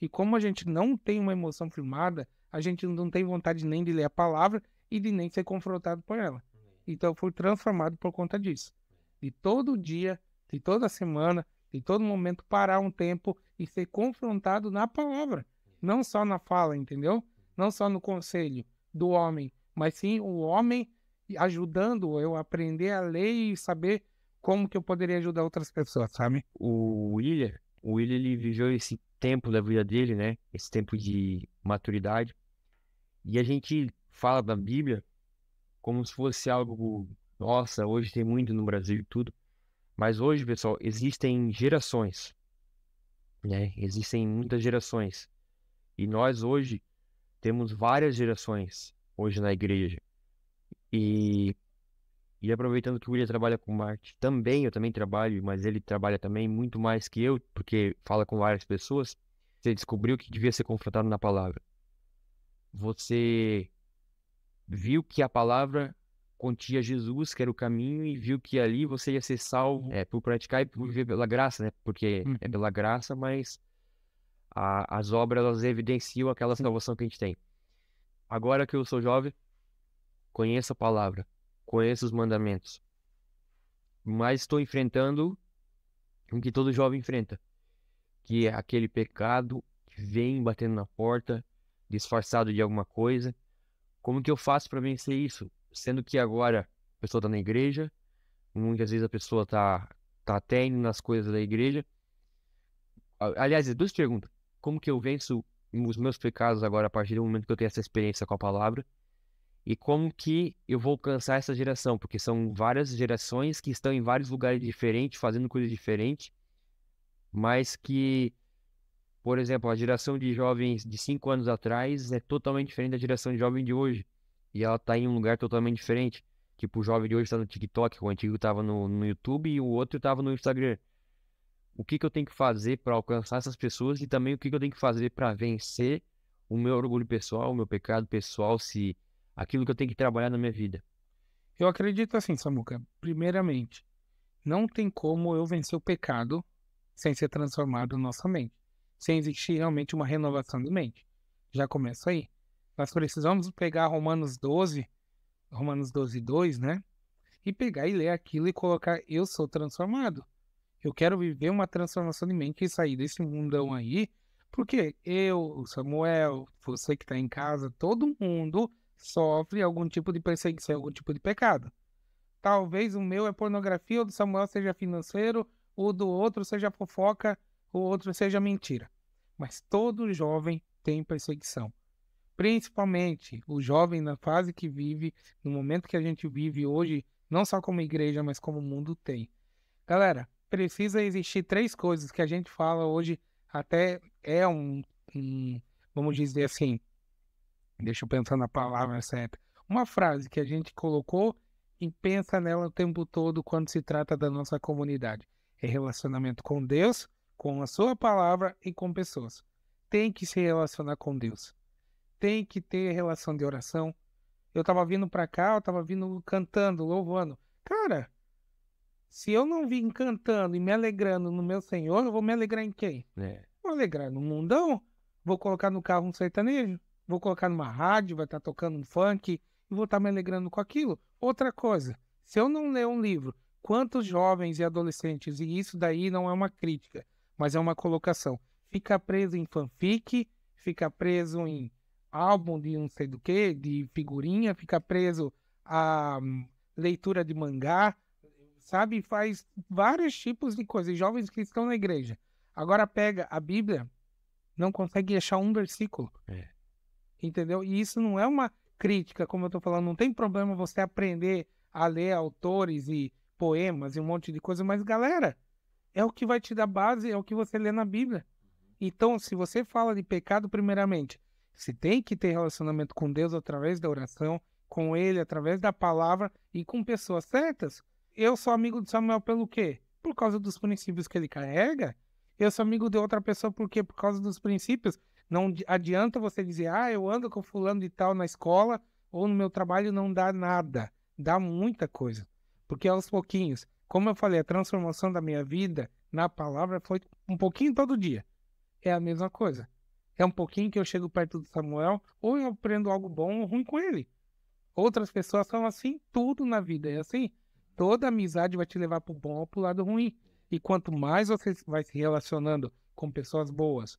E como a gente não tem uma emoção filmada, a gente não tem vontade nem de ler a palavra e de nem ser confrontado por ela. Então eu fui transformado por conta disso. De todo dia, de toda semana, de todo momento parar um tempo e ser confrontado na palavra. Não só na fala, entendeu? Não só no conselho do homem, mas sim o homem ajudando eu a aprender a ler e saber como que eu poderia ajudar outras pessoas, sabe? O William, o William ele viveu esse tempo da vida dele, né? Esse tempo de maturidade. E a gente fala da Bíblia como se fosse algo, nossa, hoje tem muito no Brasil e tudo. Mas hoje, pessoal, existem gerações, né? Existem muitas gerações. E nós hoje temos várias gerações hoje na igreja. E e aproveitando que o William trabalha com marketing, também eu também trabalho, mas ele trabalha também muito mais que eu, porque fala com várias pessoas. Você descobriu que devia ser confrontado na palavra. Você viu que a palavra continha Jesus, que era o caminho, e viu que ali você ia ser salvo é, por praticar e por viver pela graça, né? Porque é uhum. é pela graça, mas a, as obras elas evidenciam aquela salvação que a gente tem. Agora que eu sou jovem, conheço a palavra, conheço os mandamentos, mas estou enfrentando o que todo jovem enfrenta, que é aquele pecado que vem batendo na porta, disfarçado de alguma coisa. Como que eu faço para vencer isso? Sendo que agora a pessoa está na igreja, muitas vezes a pessoa está tá até indo nas coisas da igreja. Aliás, é duas perguntas. Como que eu venço os meus pecados agora a partir do momento que eu tenho essa experiência com a palavra? e como que eu vou alcançar essa geração, porque são várias gerações que estão em vários lugares diferentes, fazendo coisas diferentes, mas que, por exemplo, a geração de jovens de 5 anos atrás é totalmente diferente da geração de jovem de hoje, e ela está em um lugar totalmente diferente. Tipo, o jovem de hoje está no TikTok, o antigo estava no, no YouTube e o outro estava no Instagram. O que, que eu tenho que fazer para alcançar essas pessoas e também o que, que eu tenho que fazer para vencer o meu orgulho pessoal, o meu pecado pessoal, se aquilo que eu tenho que trabalhar na minha vida? Eu acredito assim, Samuca. Primeiramente, não tem como eu vencer o pecado sem ser transformado na nossa mente, sem existir realmente uma renovação de mente. Já começa aí. Nós precisamos pegar Romanos 12, Romanos 12, 2, né? E pegar e ler aquilo e colocar: Eu sou transformado. Eu quero viver uma transformação de mente e sair desse mundão aí, porque eu, Samuel, você que está em casa, todo mundo sofre algum tipo de perseguição, algum tipo de pecado. Talvez o meu é pornografia, o do Samuel seja financeiro, o do outro seja fofoca, o outro seja mentira. Mas todo jovem tem perseguição. Principalmente o jovem na fase que vive, no momento que a gente vive hoje, não só como igreja, mas como mundo tem. Galera, precisa existir três coisas que a gente fala hoje, até é um, um vamos dizer assim, Deixa eu pensar na palavra certa. Uma frase que a gente colocou e pensa nela o tempo todo quando se trata da nossa comunidade. É relacionamento com Deus, com a sua palavra e com pessoas. Tem que se relacionar com Deus. Tem que ter relação de oração. Eu tava vindo para cá, eu tava vindo cantando, louvando. Cara, se eu não vim cantando e me alegrando no meu Senhor, eu vou me alegrar em quem? É. Vou alegrar no mundão? Vou colocar no carro um sertanejo? vou colocar numa rádio, vai estar tá tocando um funk e vou estar tá me alegrando com aquilo. Outra coisa, se eu não ler um livro, quantos jovens e adolescentes, e isso daí não é uma crítica, mas é uma colocação, fica preso em fanfic, fica preso em álbum de não sei do que, de figurinha, fica preso a hum, leitura de mangá, sabe? Faz vários tipos de coisas. Jovens que estão na igreja. Agora pega a Bíblia, não consegue achar um versículo. É entendeu? E isso não é uma crítica, como eu estou falando, não tem problema você aprender a ler autores e poemas e um monte de coisa, mas galera, é o que vai te dar base, é o que você lê na Bíblia. Uhum. Então, se você fala de pecado, primeiramente, você tem que ter relacionamento com Deus através da oração, com Ele através da palavra e com pessoas certas. Eu sou amigo de Samuel pelo quê? Por causa dos princípios que ele carrega. Eu sou amigo de outra pessoa porque Por causa dos princípios. Não adianta você dizer, ah, eu ando com fulano de tal na escola ou no meu trabalho, não dá nada. Dá muita coisa. Porque aos pouquinhos, como eu falei, a transformação da minha vida na palavra foi um pouquinho todo dia. É a mesma coisa. É um pouquinho que eu chego perto do Samuel, ou eu aprendo algo bom ou ruim com ele. Outras pessoas são assim, tudo na vida é assim. Toda amizade vai te levar para o bom ou para o lado ruim. E quanto mais você vai se relacionando com pessoas boas,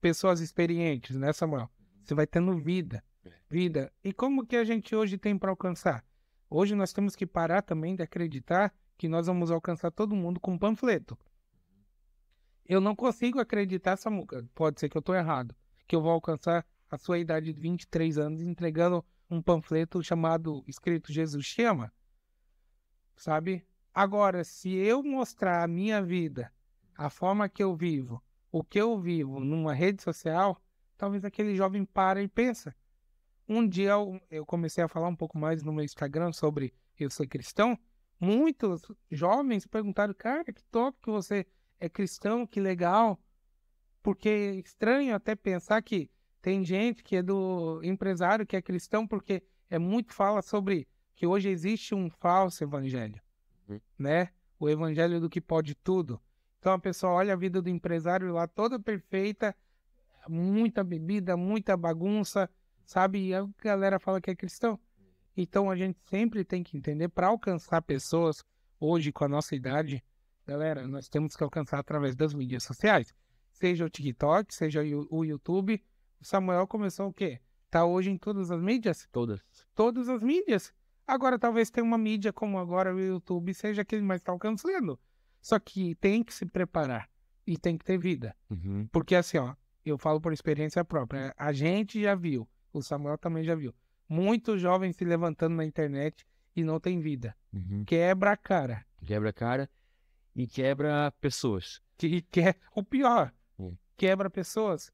pessoas experientes, né, Samuel? Você vai tendo vida, vida. E como que a gente hoje tem para alcançar? Hoje nós temos que parar também de acreditar que nós vamos alcançar todo mundo com um panfleto. Eu não consigo acreditar, Samuel. pode ser que eu estou errado, que eu vou alcançar a sua idade de 23 anos entregando um panfleto chamado escrito Jesus chama, sabe? Agora, se eu mostrar a minha vida, a forma que eu vivo, o que eu vivo numa rede social, talvez aquele jovem para e pensa. Um dia eu, comecei a falar um pouco mais no meu Instagram sobre eu ser cristão. Muitos jovens perguntaram, cara, que top que você é cristão, que legal. Porque é estranho até pensar que tem gente que é do empresário que é cristão, porque é muito fala sobre que hoje existe um falso evangelho, uhum. né? O evangelho do que pode tudo. Então a pessoa olha a vida do empresário lá toda perfeita, muita bebida, muita bagunça, sabe? E a galera fala que é cristão. Então a gente sempre tem que entender para alcançar pessoas hoje com a nossa idade, galera, nós temos que alcançar através das mídias sociais, seja o TikTok, seja o YouTube. O Samuel começou o quê? Tá hoje em todas as mídias? Todas. Todas as mídias. Agora talvez tenha uma mídia como agora o YouTube seja aquele mais está alcançando. Só que tem que se preparar e tem que ter vida. Uhum. Porque assim, ó, eu falo por experiência própria. Né? A gente já viu, o Samuel também já viu, muitos jovens se levantando na internet e não tem vida. Uhum. Quebra a cara. Quebra a cara e quebra pessoas. E que, é o pior, uhum. quebra pessoas.